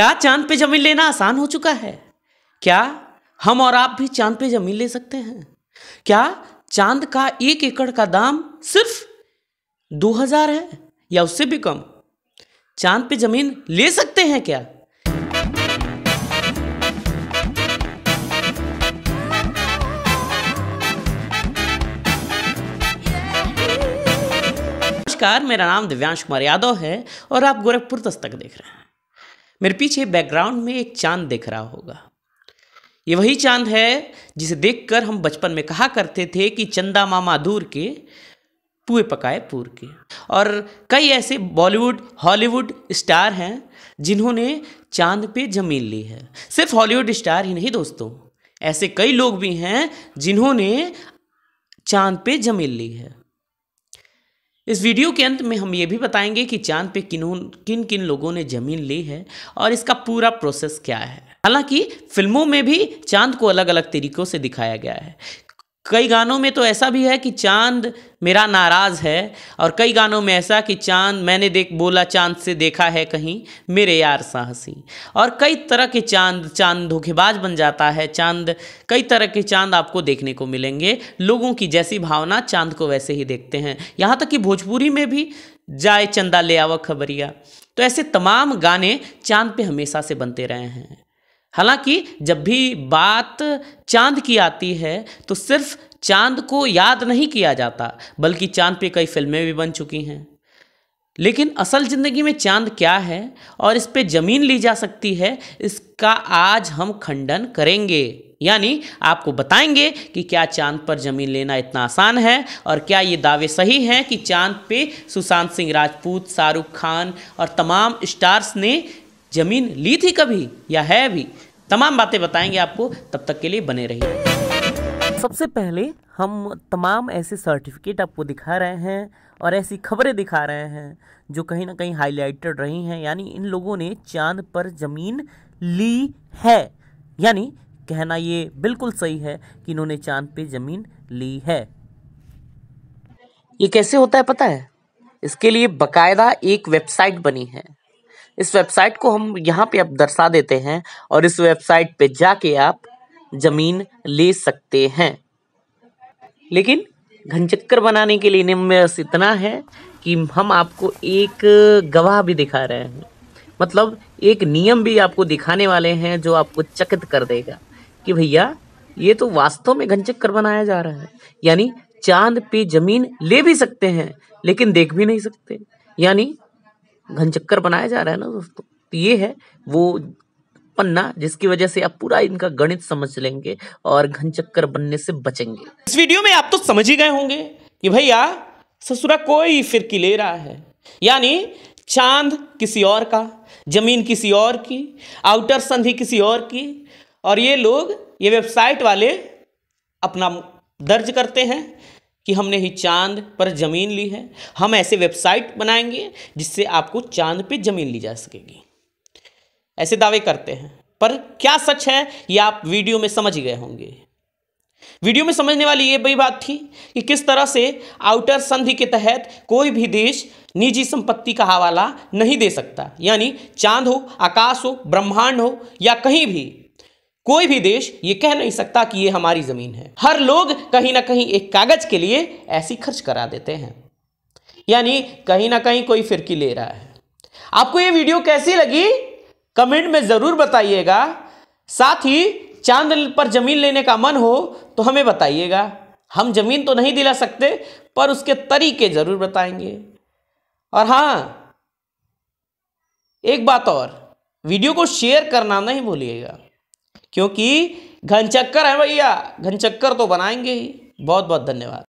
क्या चांद पे जमीन लेना आसान हो चुका है क्या हम और आप भी चांद पे जमीन ले सकते हैं क्या चांद का एक एकड़ का दाम सिर्फ दो हजार है या उससे भी कम चांद पे जमीन ले सकते हैं क्या नमस्कार मेरा नाम दिव्यांश कुमार यादव है और आप गोरखपुर दस्तक देख रहे हैं मेरे पीछे बैकग्राउंड में एक चांद दिख रहा होगा ये वही चांद है जिसे देखकर हम बचपन में कहा करते थे कि चंदा मामा दूर के पुए पकाए पूर के और कई ऐसे बॉलीवुड हॉलीवुड स्टार हैं जिन्होंने चांद पे जमीन ली है सिर्फ हॉलीवुड स्टार ही नहीं दोस्तों ऐसे कई लोग भी हैं जिन्होंने चांद पे जमीन ली है इस वीडियो के अंत में हम ये भी बताएंगे कि चांद पे किन किन किन लोगों ने ज़मीन ली है और इसका पूरा प्रोसेस क्या है हालांकि फिल्मों में भी चांद को अलग अलग तरीक़ों से दिखाया गया है कई गानों में तो ऐसा भी है कि चांद मेरा नाराज़ है और कई गानों में ऐसा कि चांद मैंने देख बोला चांद से देखा है कहीं मेरे यार साहसी और कई तरह के चांद चांद धोखेबाज बन जाता है चांद कई तरह के चांद आपको देखने को मिलेंगे लोगों की जैसी भावना चांद को वैसे ही देखते हैं यहाँ तक कि भोजपुरी में भी जाए चंदा ले आवा खबरिया तो ऐसे तमाम गाने चांद पे हमेशा से बनते रहे हैं हालांकि जब भी बात चांद की आती है तो सिर्फ चांद को याद नहीं किया जाता बल्कि चांद पे कई फिल्में भी बन चुकी हैं लेकिन असल ज़िंदगी में चांद क्या है और इस पे ज़मीन ली जा सकती है इसका आज हम खंडन करेंगे यानी आपको बताएंगे कि क्या चांद पर ज़मीन लेना इतना आसान है और क्या ये दावे सही हैं कि चांद पे सुशांत सिंह राजपूत शाहरुख खान और तमाम स्टार्स ने ज़मीन ली थी कभी या है भी तमाम बातें बताएंगे आपको तब तक के लिए बने रहिए सबसे पहले हम तमाम ऐसे सर्टिफिकेट आपको दिखा रहे हैं और ऐसी खबरें दिखा रहे हैं जो कहीं ना कहीं हाईलाइटेड रही हैं यानी इन लोगों ने चांद पर ज़मीन ली है यानी कहना ये बिल्कुल सही है कि इन्होंने चांद पे ज़मीन ली है ये कैसे होता है पता है इसके लिए बकायदा एक वेबसाइट बनी है इस वेबसाइट को हम यहाँ पे आप दर्शा देते हैं और इस वेबसाइट पे जाके आप ज़मीन ले सकते हैं लेकिन घनचक्कर बनाने के लिए बस इतना है कि हम आपको एक गवाह भी दिखा रहे हैं मतलब एक नियम भी आपको दिखाने वाले हैं जो आपको चकित कर देगा कि भैया ये तो वास्तव में घनचक्कर बनाया जा रहा है यानी चांद पे जमीन ले भी सकते हैं लेकिन देख भी नहीं सकते यानी घनचक्कर बनाया जा रहा है ना दोस्तों तो ये है वो पन्ना जिसकी वजह से आप पूरा इनका गणित समझ लेंगे और घनचक्कर बनने से बचेंगे इस वीडियो में आप तो समझ ही गए होंगे कि भैया ससुरा कोई फिरकी ले रहा है यानी चांद किसी और का जमीन किसी और की आउटर संधि किसी और की और ये लोग ये वेबसाइट वाले अपना दर्ज करते हैं कि हमने ही चांद पर ज़मीन ली है हम ऐसे वेबसाइट बनाएंगे जिससे आपको चांद पे ज़मीन ली जा सकेगी ऐसे दावे करते हैं पर क्या सच है ये आप वीडियो में समझ गए होंगे वीडियो में समझने वाली ये बड़ी बात थी कि किस तरह से आउटर संधि के तहत कोई भी देश निजी संपत्ति का हवाला नहीं दे सकता यानी चांद हो आकाश हो ब्रह्मांड हो या कहीं भी कोई भी देश ये कह नहीं सकता कि ये हमारी ज़मीन है हर लोग कहीं ना कहीं एक कागज़ के लिए ऐसी खर्च करा देते हैं यानी कहीं ना कहीं कोई फिरकी ले रहा है आपको ये वीडियो कैसी लगी कमेंट में ज़रूर बताइएगा साथ ही चांद पर ज़मीन लेने का मन हो तो हमें बताइएगा हम ज़मीन तो नहीं दिला सकते पर उसके तरीके ज़रूर बताएंगे और हाँ एक बात और वीडियो को शेयर करना नहीं भूलिएगा क्योंकि घनचक्कर है भैया घनचक्कर तो बनाएंगे ही बहुत बहुत धन्यवाद